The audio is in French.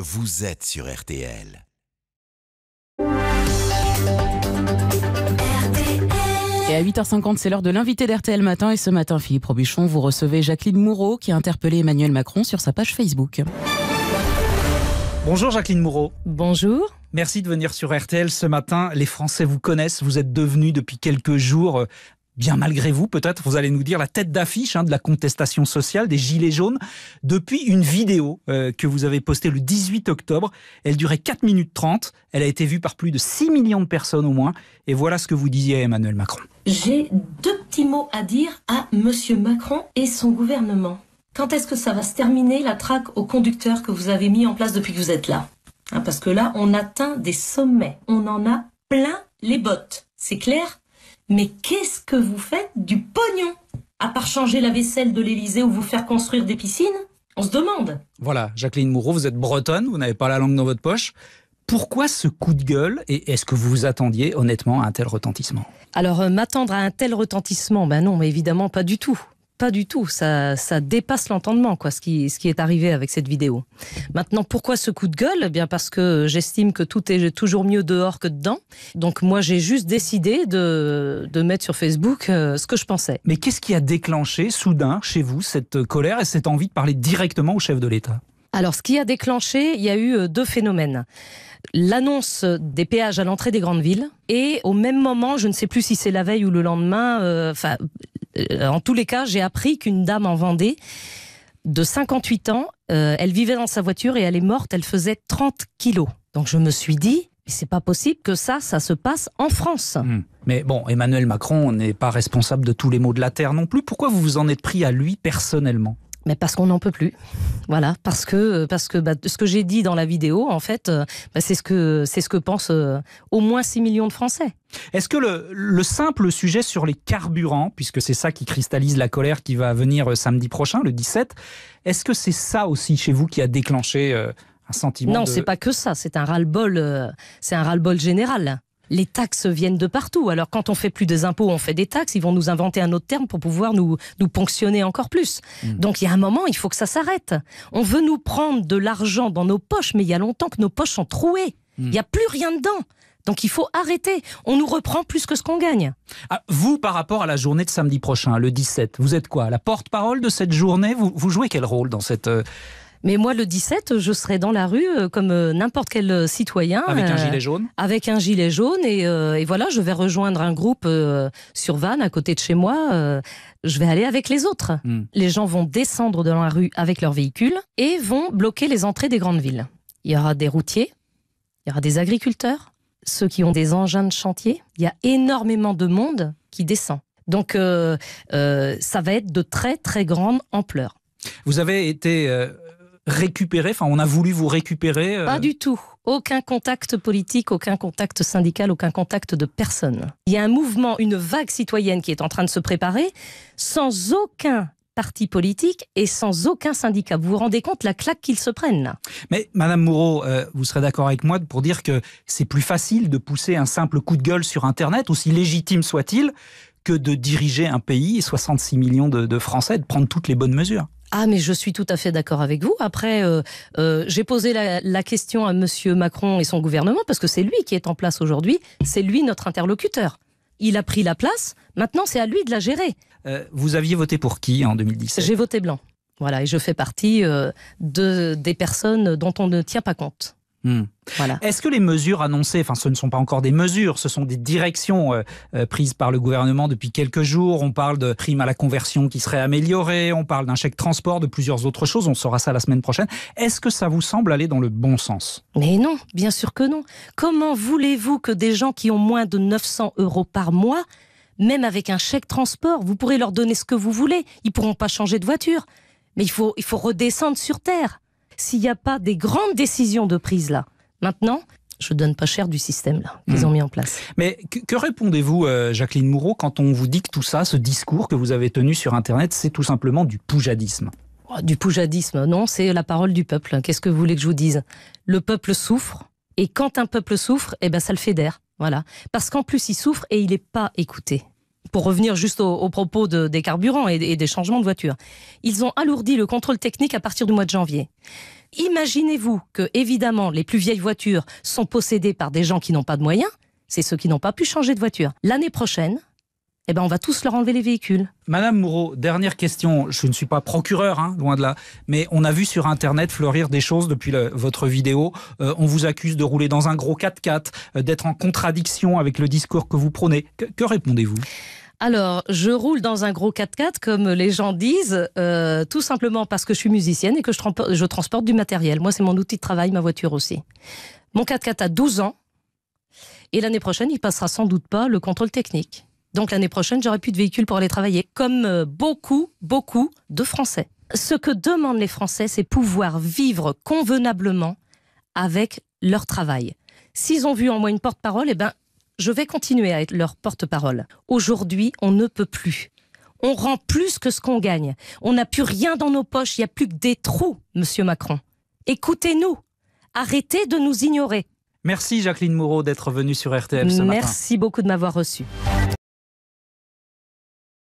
Vous êtes sur RTL. Et à 8h50, c'est l'heure de l'invité d'RTL Matin. Et ce matin, Philippe Robichon, vous recevez Jacqueline Moureau qui a interpellé Emmanuel Macron sur sa page Facebook. Bonjour Jacqueline Moureau. Bonjour. Merci de venir sur RTL ce matin. Les Français vous connaissent, vous êtes devenu depuis quelques jours euh, bien malgré vous peut-être, vous allez nous dire la tête d'affiche hein, de la contestation sociale des Gilets jaunes depuis une vidéo euh, que vous avez postée le 18 octobre. Elle durait 4 minutes 30, elle a été vue par plus de 6 millions de personnes au moins, et voilà ce que vous disiez à Emmanuel Macron. J'ai deux petits mots à dire à Monsieur Macron et son gouvernement. Quand est-ce que ça va se terminer la traque aux conducteurs que vous avez mis en place depuis que vous êtes là hein, Parce que là, on atteint des sommets, on en a plein les bottes. C'est clair mais qu'est-ce que vous faites du pognon À part changer la vaisselle de l'Élysée ou vous faire construire des piscines On se demande. Voilà, Jacqueline Moreau, vous êtes bretonne, vous n'avez pas la langue dans votre poche. Pourquoi ce coup de gueule et est-ce que vous vous attendiez honnêtement à un tel retentissement Alors, euh, m'attendre à un tel retentissement, ben non, mais évidemment pas du tout pas du tout. Ça, dépasse l'entendement, quoi, ce qui, est arrivé avec cette vidéo. Maintenant, pourquoi ce coup de gueule eh Bien parce que j'estime que tout est toujours mieux dehors que dedans. Donc moi, j'ai juste décidé de, mettre sur Facebook euh, ce que je pensais. Mais qu'est-ce qui a déclenché soudain chez vous cette euh, colère et cette envie de parler directement au chef de l'État alors, ce qui a déclenché, il y a eu euh, deux phénomènes. L'annonce des péages à l'entrée des grandes villes et au même moment, je ne sais plus si c'est la veille ou le lendemain, enfin, euh, en tous les cas, j'ai appris qu'une dame en Vendée de 58 ans, euh, elle vivait dans sa voiture et elle est morte, elle faisait 30 kilos. Donc je me suis dit, c'est pas possible que ça, ça se passe en France. Hmm. Mais bon, Emmanuel Macron n'est pas responsable de tous les maux de la Terre non plus. Pourquoi vous vous en êtes pris à lui personnellement mais parce qu'on n'en peut plus. Voilà, parce que, parce que bah, ce que j'ai dit dans la vidéo, en fait, euh, bah, c'est ce que c'est ce que pensent euh, au moins 6 millions de Français. Est-ce que le, simple sujet sur les carburants, puisque c'est ça qui cristallise la colère qui va venir euh, samedi prochain, le 17, est-ce que c'est ça aussi chez vous qui a déclenché un sentiment Non, c'est pas que ça, c'est un ras-le-bol, c'est un ras-le-bol général les taxes viennent de partout. Alors quand on fait plus des impôts, on fait des taxes. Ils vont nous inventer un autre terme pour pouvoir nous, nous ponctionner encore plus. Hmm. Donc il y a un moment, il faut que ça s'arrête. On veut nous prendre de l'argent dans nos poches, mais il y a longtemps que nos poches sont trouées. Hmm. Il n'y a plus rien dedans. Donc il faut arrêter. On nous reprend plus que ce qu'on gagne. Ah, vous, par rapport à la journée de samedi prochain, le 17, vous êtes quoi La porte-parole de cette journée vous, jouez quel rôle dans cette... Euh, mais moi, le 17, je serai dans la rue euh, comme euh, n'importe quel euh, citoyen. Avec un gilet jaune Avec un gilet jaune. Et, voilà, je vais rejoindre un groupe sur Vannes, à côté de chez moi. je vais aller avec les autres. Hmm. Les gens vont descendre dans la rue avec leurs véhicules et vont bloquer les entrées des grandes villes. Il y aura des routiers, il y aura des agriculteurs, ceux qui ont des engins de chantier. Il y a énormément de monde qui descend. Donc ça va être de très très grande ampleur. Vous avez été récupérer, enfin on a voulu vous récupérer euh, Pas du tout. Aucun contact politique, aucun contact syndical, aucun contact de personne. Il y a un mouvement, une vague citoyenne qui est en train de se préparer sans aucun parti politique et sans aucun syndicat. Vous vous rendez compte la claque qu'ils se prennent là Mais Madame Moreau, euh, vous serez d'accord avec moi pour dire que c'est plus facile de pousser un simple coup de gueule sur Internet, aussi légitime soit-il, que de diriger un pays et 66 millions de, de Français, de prendre toutes les bonnes mesures. Ah, mais je suis tout à fait d'accord avec vous. Après, euh, euh, j'ai posé la, question à Monsieur Macron et son gouvernement, parce que c'est lui qui est en place aujourd'hui, c'est lui notre interlocuteur. Il a pris la place, maintenant c'est à lui de la gérer. Euh, vous aviez voté pour qui en 2017 J'ai voté blanc. Voilà, et je fais partie de, des personnes dont on ne tient pas compte. Hmm. Est-ce que les mesures annoncées, enfin ce ne sont pas encore des mesures, ce sont des directions euh, euh, prises par le gouvernement depuis quelques jours, on parle de primes à la conversion qui serait améliorée, on parle d'un chèque transport, de plusieurs autres choses, on saura ça la semaine prochaine. Est-ce que ça vous semble aller dans le bon sens Mais non, bien sûr que non. Comment voulez-vous que des gens qui ont moins de 900 euros par mois, même avec un chèque transport, vous pourrez leur donner ce que vous voulez, ils ne pourront pas changer de voiture, mais il faut, il faut redescendre sur Terre s'il n'y a pas des grandes décisions de prise là, maintenant, je ne donne pas cher du système là qu'ils ont hmm. mis en place. Mais que, répondez-vous, euh, Jacqueline Moureau, quand on vous dit que tout ça, ce discours que vous avez tenu sur Internet, c'est tout simplement du poujadisme oh, Du poujadisme, non, c'est la parole du peuple. Qu'est-ce que vous voulez que je vous dise Le peuple souffre, et quand un peuple souffre, eh ben ça le fédère. Voilà. Parce qu'en plus, il souffre et il n'est pas écouté pour revenir juste aux au propos des carburants et, des changements de voitures. ils ont alourdi le contrôle technique à partir du mois de janvier. Imaginez-vous que, évidemment, les plus vieilles voitures sont possédées par des gens qui n'ont pas de moyens, c'est ceux qui n'ont pas pu changer de voiture. L'année prochaine, eh ben, on va tous leur enlever les véhicules. Madame Moreau, dernière question. Je ne suis pas procureur, hein, loin de là, mais on a vu sur Internet fleurir des choses depuis votre vidéo. Euh, on vous accuse de rouler dans un gros 4x4, euh, d'être en contradiction avec le discours que vous prenez. que répondez-vous alors, je roule dans un gros 4x4, comme les gens disent, euh, tout simplement parce que je suis musicienne et que je, transporte, je transporte du matériel. Moi, c'est mon outil de travail, ma voiture aussi. Mon 4x4 a 12 ans. Et l'année prochaine, il passera sans doute pas le contrôle technique. Donc l'année prochaine, j'aurai plus de véhicule pour aller travailler, comme euh, beaucoup, beaucoup de Français. Ce que demandent les Français, c'est pouvoir vivre convenablement avec leur travail. S'ils ont vu en moi une porte-parole, eh ben, je vais continuer à être leur porte-parole. Aujourd'hui, on ne peut plus. On rend plus que ce qu'on gagne. On n'a plus rien dans nos poches, il n'y a plus que des trous, monsieur Macron. Écoutez-nous. Arrêtez de nous ignorer. Merci Jacqueline Moreau d'être venue sur RTM ce matin. Merci beaucoup de m'avoir reçu.